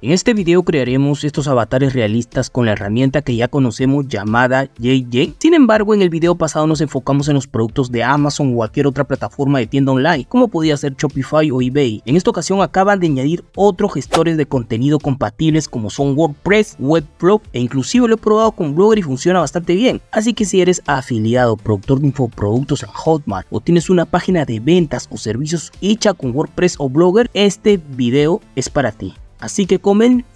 En este video crearemos estos avatares realistas con la herramienta que ya conocemos llamada JJ. Sin embargo, en el video pasado nos enfocamos en los productos de Amazon o cualquier otra plataforma de tienda online, como podía ser Shopify o eBay. En esta ocasión acaban de añadir otros gestores de contenido compatibles como son WordPress, Webflow e inclusive lo he probado con Blogger y funciona bastante bien. Así que si eres afiliado, productor de infoproductos en Hotmart o tienes una página de ventas o servicios hecha con WordPress o Blogger, este video es para ti. Así que comencé.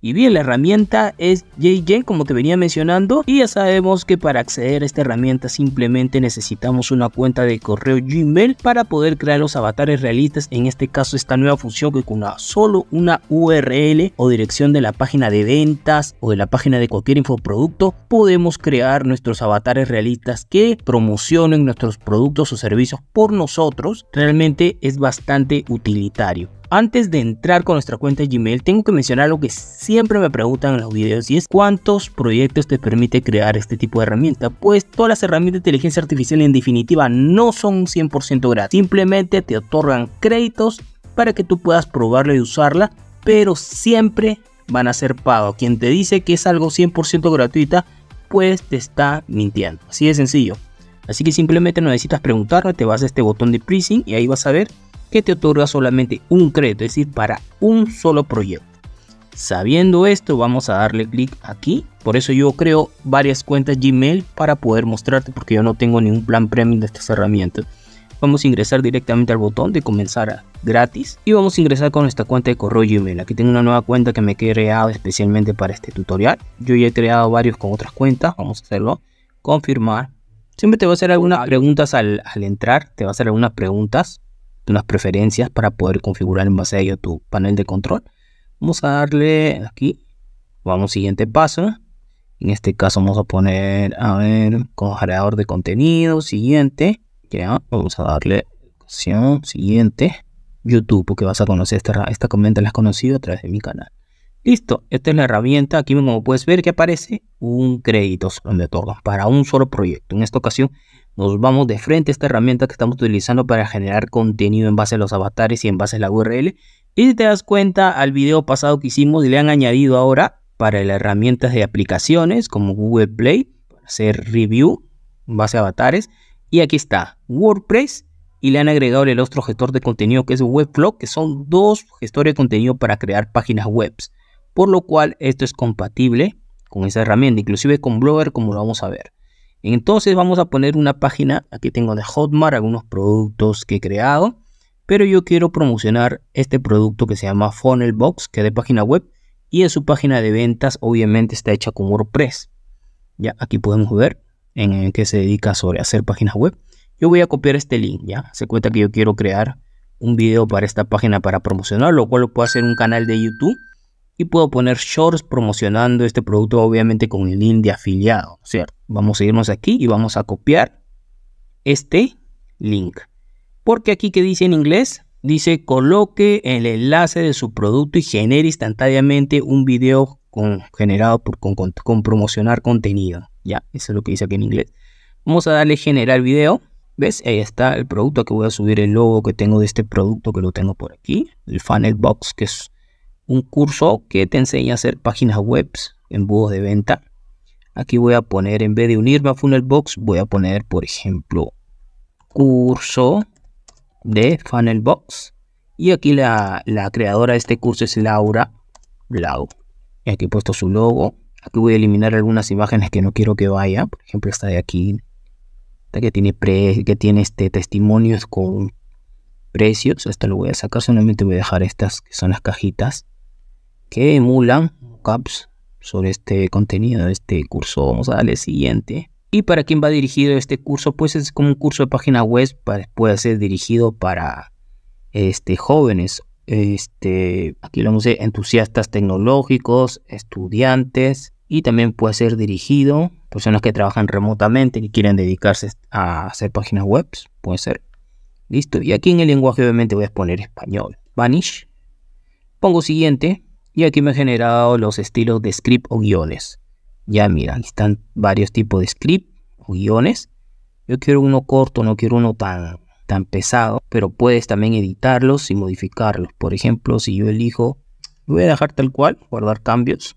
Y bien, la herramienta es JJ como te venía mencionando y ya sabemos que para acceder a esta herramienta simplemente necesitamos una cuenta de correo Gmail para poder crear los avatares realistas, en este caso esta nueva función que con solo una URL o dirección de la página de ventas o de la página de cualquier infoproducto podemos crear nuestros avatares realistas que promocionen nuestros productos o servicios por nosotros, realmente es bastante utilitario. Antes de entrar con nuestra cuenta de Gmail, tengo que mencionar algo que siempre me preguntan en los videos y es cuántos proyectos te permite crear este tipo de herramienta. Pues todas las herramientas de inteligencia artificial en definitiva no son 100% gratis, simplemente te otorgan créditos para que tú puedas probarla y usarla, pero siempre van a ser pagos. Quien te dice que es algo 100% gratuita, pues te está mintiendo. Así de sencillo. Así que simplemente no necesitas preguntarla. te vas a este botón de pricing y ahí vas a ver que te otorga solamente un crédito, es decir, para un solo proyecto. Sabiendo esto, vamos a darle clic aquí. Por eso yo creo varias cuentas Gmail para poder mostrarte, porque yo no tengo ningún plan premium de estas herramientas. Vamos a ingresar directamente al botón de comenzar gratis y vamos a ingresar con esta cuenta de correo Gmail. Aquí tengo una nueva cuenta que me he creado especialmente para este tutorial. Yo ya he creado varios con otras cuentas, vamos a hacerlo. Confirmar. Siempre te va a hacer algunas preguntas al, al entrar, te va a hacer algunas preguntas unas preferencias para poder configurar en base a ello tu panel de control. Vamos a darle aquí, vamos siguiente paso. En este caso vamos a poner, a ver, con generador de contenido, siguiente. Ya, vamos a darle opción, siguiente. YouTube, porque vas a conocer esta, esta comenta, la has conocido a través de mi canal. Listo, esta es la herramienta. Aquí como puedes ver que aparece un crédito donde todo para un solo proyecto. En esta ocasión nos vamos de frente a esta herramienta que estamos utilizando para generar contenido en base a los avatares y en base a la URL. Y si te das cuenta al video pasado que hicimos le han añadido ahora para las herramientas de aplicaciones como Google Play para hacer review en base a avatares. Y aquí está WordPress y le han agregado el otro gestor de contenido que es Webflow, que son dos gestores de contenido para crear páginas webs por lo cual esto es compatible con esa herramienta, inclusive con Blogger como lo vamos a ver. Entonces vamos a poner una página, aquí tengo de Hotmart algunos productos que he creado, pero yo quiero promocionar este producto que se llama Funnelbox, que es de página web y en su página de ventas obviamente está hecha con WordPress. Ya aquí podemos ver en el que se dedica sobre hacer páginas web. Yo voy a copiar este link, ya se cuenta que yo quiero crear un video para esta página para promocionar, lo cual lo puedo hacer en un canal de YouTube y puedo poner shorts promocionando este producto obviamente con el link de afiliado, ¿cierto? Vamos a irnos aquí y vamos a copiar este link. Porque aquí que dice en inglés, dice coloque el enlace de su producto y genere instantáneamente un video con, generado por, con, promocionar contenido. Ya, eso es lo que dice aquí en inglés. Vamos a darle generar video. ¿Ves? Ahí está el producto que voy a subir, el logo que tengo de este producto que lo tengo por aquí. El funnel box que es un curso que te enseña a hacer páginas web, embudos de venta. Aquí voy a poner, en vez de unirme a Funnelbox, voy a poner, por ejemplo, curso de Funnelbox. Y aquí la, creadora de este curso es Laura Blau. Y aquí he puesto su logo. Aquí voy a eliminar algunas imágenes que no quiero que vaya. Por ejemplo, esta de aquí. Esta que tiene, pre, que tiene este, testimonios con precios. Esta lo voy a sacar. Solamente voy a dejar estas que son las cajitas que emulan caps sobre este contenido de este curso. Vamos a darle siguiente. ¿Y para quién va dirigido este curso? Pues es como un curso de página web, puede ser dirigido para este, jóvenes. Este, aquí lo vamos a eh, decir, entusiastas tecnológicos, estudiantes, y también puede ser dirigido personas que trabajan remotamente y quieren dedicarse a hacer páginas web, puede ser. Listo, y aquí en el lenguaje obviamente voy a poner español. Vanish. Pongo siguiente. Y aquí me he generado los estilos de script o guiones. Ya mira, aquí están varios tipos de script o guiones. Yo quiero uno corto, no quiero uno tan, tan pesado, pero puedes también editarlos y modificarlos. Por ejemplo, si yo elijo, voy a dejar tal cual, guardar cambios.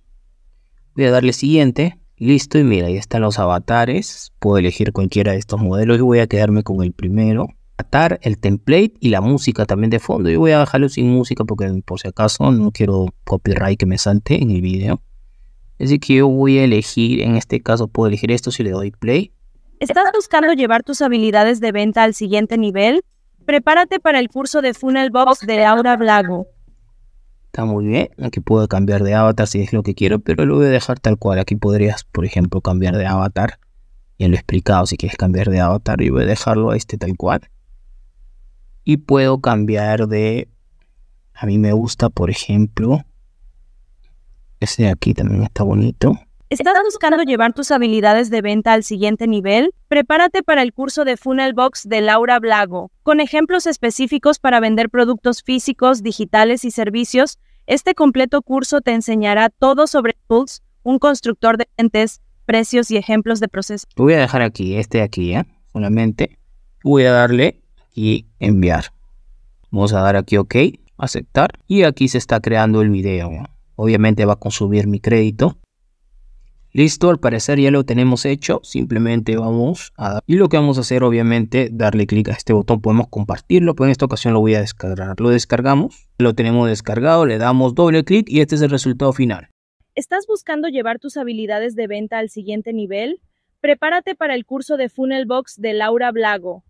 Voy a darle siguiente. Listo, y mira, ahí están los avatares. Puedo elegir cualquiera de estos modelos. y voy a quedarme con el primero el template y la música también de fondo. Yo voy a dejarlo sin música porque por si acaso no quiero copyright que me salte en el video. Así que yo voy a elegir, en este caso puedo elegir esto si le doy play. ¿Estás buscando llevar tus habilidades de venta al siguiente nivel? Prepárate para el curso de Funnel Box de Aura Blago. Está muy bien, aquí puedo cambiar de avatar si es lo que quiero, pero lo voy a dejar tal cual. Aquí podrías, por ejemplo, cambiar de avatar. Ya lo explicado, si quieres cambiar de avatar, yo voy a dejarlo a este tal cual y puedo cambiar de... A mí me gusta, por ejemplo, este de aquí también está bonito. ¿Estás buscando llevar tus habilidades de venta al siguiente nivel? Prepárate para el curso de Box de Laura Blago. Con ejemplos específicos para vender productos físicos, digitales y servicios, este completo curso te enseñará todo sobre tools, un constructor de ventas, precios y ejemplos de procesos. Voy a dejar aquí, este de aquí, ¿eh? Solamente voy a darle y enviar. Vamos a dar aquí OK, aceptar y aquí se está creando el video. Obviamente va a consumir mi crédito. Listo, al parecer ya lo tenemos hecho, simplemente vamos a dar. Y lo que vamos a hacer obviamente, darle clic a este botón, podemos compartirlo, pero en esta ocasión lo voy a descargar. Lo descargamos, lo tenemos descargado, le damos doble clic y este es el resultado final. ¿Estás buscando llevar tus habilidades de venta al siguiente nivel? Prepárate para el curso de Funnelbox de Laura Blago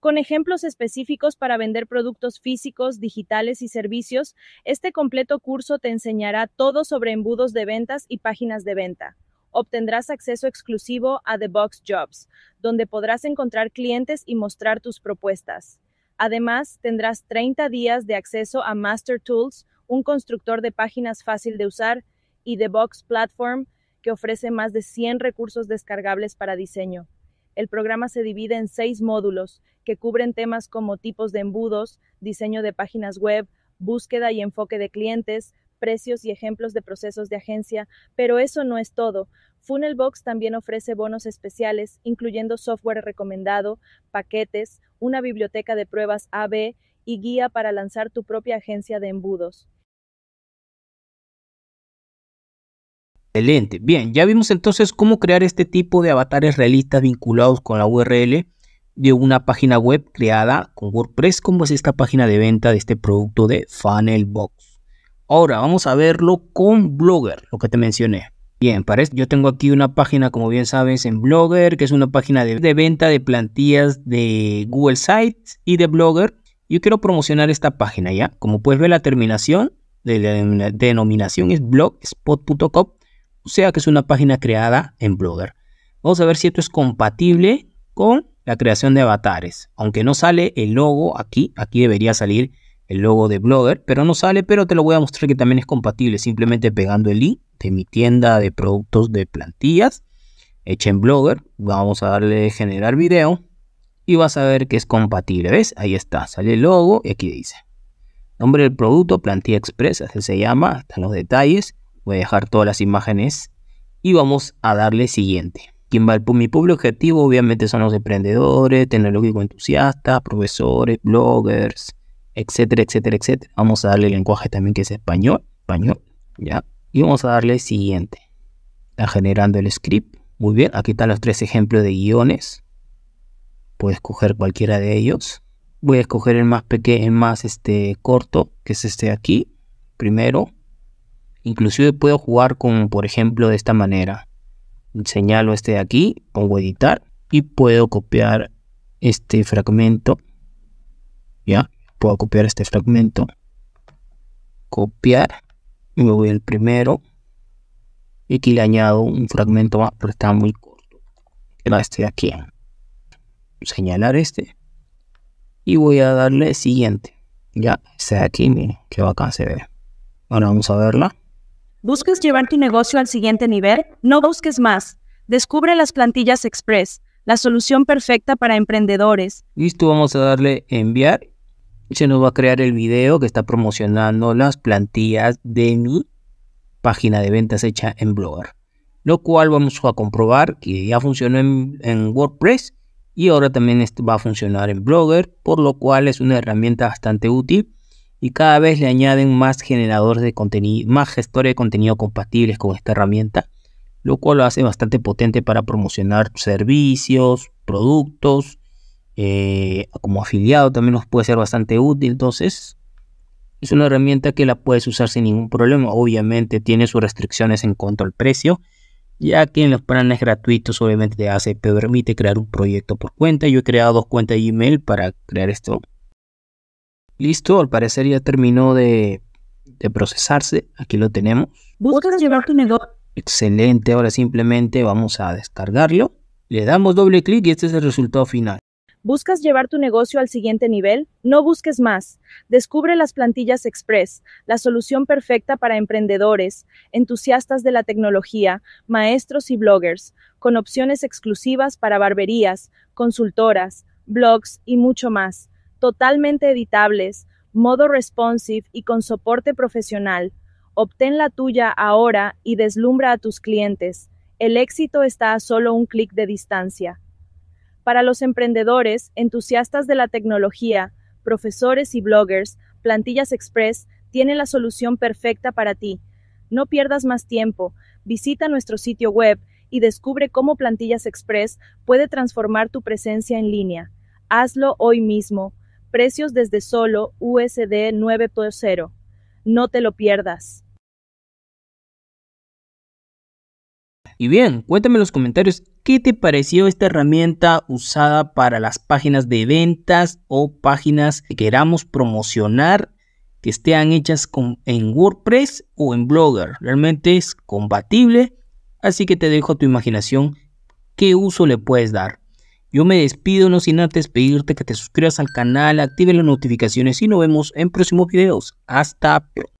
con ejemplos específicos para vender productos físicos, digitales y servicios, este completo curso te enseñará todo sobre embudos de ventas y páginas de venta. Obtendrás acceso exclusivo a The Box Jobs, donde podrás encontrar clientes y mostrar tus propuestas. Además, tendrás 30 días de acceso a Master Tools, un constructor de páginas fácil de usar, y The Box Platform, que ofrece más de 100 recursos descargables para diseño el programa se divide en seis módulos que cubren temas como tipos de embudos, diseño de páginas web, búsqueda y enfoque de clientes, precios y ejemplos de procesos de agencia, pero eso no es todo. Funnelbox también ofrece bonos especiales, incluyendo software recomendado, paquetes, una biblioteca de pruebas AB y guía para lanzar tu propia agencia de embudos. Excelente. Bien, ya vimos entonces cómo crear este tipo de avatares realistas vinculados con la URL de una página web creada con WordPress, como es esta página de venta de este producto de Funnelbox. Ahora vamos a verlo con Blogger, lo que te mencioné. Bien, para esto yo tengo aquí una página, como bien sabes, en Blogger, que es una página de, venta de plantillas de Google Sites y de Blogger. Yo quiero promocionar esta página, ¿ya? Como puedes ver, la terminación de la denominación es blogspot.com o sea que es una página creada en Blogger. Vamos a ver si esto es compatible con la creación de avatares. Aunque no sale el logo aquí, aquí debería salir el logo de Blogger, pero no sale, pero te lo voy a mostrar que también es compatible, simplemente pegando el link de mi tienda de productos de plantillas, hecha en Blogger, vamos a darle generar video y vas a ver que es compatible, ¿ves? Ahí está, sale el logo y aquí dice. Nombre del producto, plantilla express, así se llama, están los detalles. Voy a dejar todas las imágenes y vamos a darle siguiente. ¿Quién va mi público objetivo obviamente son los emprendedores, tecnológicos entusiastas, profesores, bloggers, etcétera, etcétera, etcétera. Vamos a darle el lenguaje también que es español, español, ya. Y vamos a darle siguiente. Está generando el script. Muy bien, aquí están los tres ejemplos de guiones. Puedes escoger cualquiera de ellos. Voy a escoger el más pequeño, el más este, corto, que es este de aquí. Primero, Inclusive puedo jugar con, por ejemplo, de esta manera. Señalo este de aquí, pongo editar y puedo copiar este fragmento. ¿Ya? Puedo copiar este fragmento. Copiar. Me voy al primero. Y aquí le añado un fragmento pero está muy corto. Era este de aquí. Señalar este. Y voy a darle siguiente. Ya, este de aquí, miren, Qué bacán se ve. Ahora vamos a verla. ¿Buscas llevar tu negocio al siguiente nivel? No busques más. Descubre las plantillas Express, la solución perfecta para emprendedores. Listo, vamos a darle enviar. Se nos va a crear el video que está promocionando las plantillas de mi página de ventas hecha en Blogger. Lo cual vamos a comprobar que ya funcionó en, en WordPress y ahora también va a funcionar en Blogger, por lo cual es una herramienta bastante útil y cada vez le añaden más generadores de contenido, más gestores de contenido compatibles con esta herramienta, lo cual lo hace bastante potente para promocionar servicios, productos. Eh, como afiliado también nos puede ser bastante útil. Entonces, es una herramienta que la puedes usar sin ningún problema. Obviamente tiene sus restricciones en cuanto al precio, ya que en los planes gratuitos obviamente te hace, te permite crear un proyecto por cuenta. Yo he creado dos cuentas de email para crear esto Listo, al parecer ya terminó de, procesarse. Aquí lo tenemos. ¿Buscas llevar tu negocio? Excelente, ahora simplemente vamos a descargarlo. Le damos doble clic y este es el resultado final. ¿Buscas llevar tu negocio al siguiente nivel? No busques más. Descubre las plantillas Express, la solución perfecta para emprendedores, entusiastas de la tecnología, maestros y bloggers, con opciones exclusivas para barberías, consultoras, blogs y mucho más totalmente editables, modo responsive y con soporte profesional. Obtén la tuya ahora y deslumbra a tus clientes. El éxito está a solo un clic de distancia. Para los emprendedores, entusiastas de la tecnología, profesores y bloggers, Plantillas Express tiene la solución perfecta para ti. No pierdas más tiempo. Visita nuestro sitio web y descubre cómo Plantillas Express puede transformar tu presencia en línea. Hazlo hoy mismo. Precios desde solo USD 9.0. No te lo pierdas. Y bien, cuéntame en los comentarios qué te pareció esta herramienta usada para las páginas de ventas o páginas que queramos promocionar que estén hechas en WordPress o en Blogger. Realmente es compatible, así que te dejo a tu imaginación qué uso le puedes dar. Yo me despido no sin antes pedirte que te suscribas al canal, activen las notificaciones y nos vemos en próximos videos. Hasta pronto.